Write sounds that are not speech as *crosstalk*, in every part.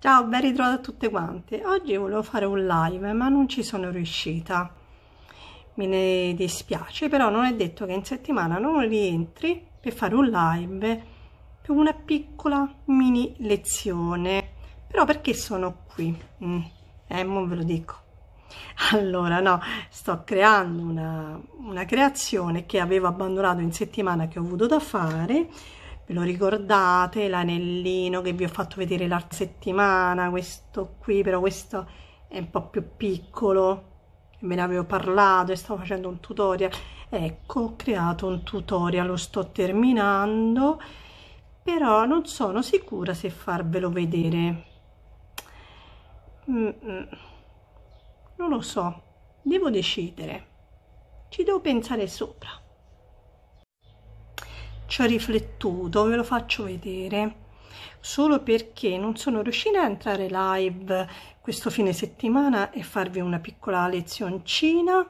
Ciao, ben ritrovata a tutte quante. Oggi volevo fare un live, ma non ci sono riuscita. Me ne dispiace, però non è detto che in settimana non rientri per fare un live per una piccola mini lezione. Però perché sono qui? Mm, eh, non ve lo dico. *laughs* Allora, no, sto creando una, una creazione che avevo abbandonato in settimana che ho avuto da fare lo ricordate? L'anellino che vi ho fatto vedere la settimana, questo qui, però questo è un po' più piccolo. me ne avevo parlato e stavo facendo un tutorial. Ecco, ho creato un tutorial, lo sto terminando, però non sono sicura se farvelo vedere. Mm, mm. Non lo so, devo decidere. Ci devo pensare sopra faccio riflettuto, ve lo faccio vedere solo perché non sono riuscita a entrare live questo fine settimana e farvi una piccola lezioncina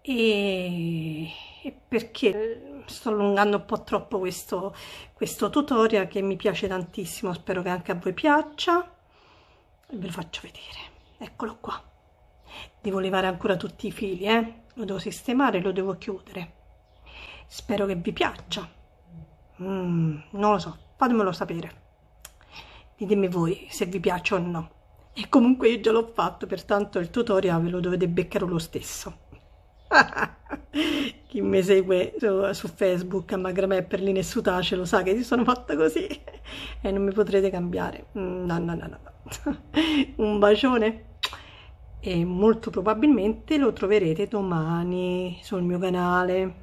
e, e perché eh, sto allungando un po' troppo questo, questo tutorial che mi piace tantissimo, spero che anche a voi piaccia e ve lo faccio vedere, eccolo qua devo levare ancora tutti i fili, eh? lo devo sistemare, lo devo chiudere Spero che vi piaccia. Mm, non lo so, fatemelo sapere. Ditemi voi se vi piace o no. E comunque io già l'ho fatto, pertanto il tutorial ve lo dovete beccare lo stesso. *laughs* Chi mi segue su, su Facebook a Magramè Perline e Sutace lo sa che si sono fatta così e non mi potrete cambiare. Mm, no, no, no, no. *laughs* Un bacione e molto probabilmente lo troverete domani sul mio canale.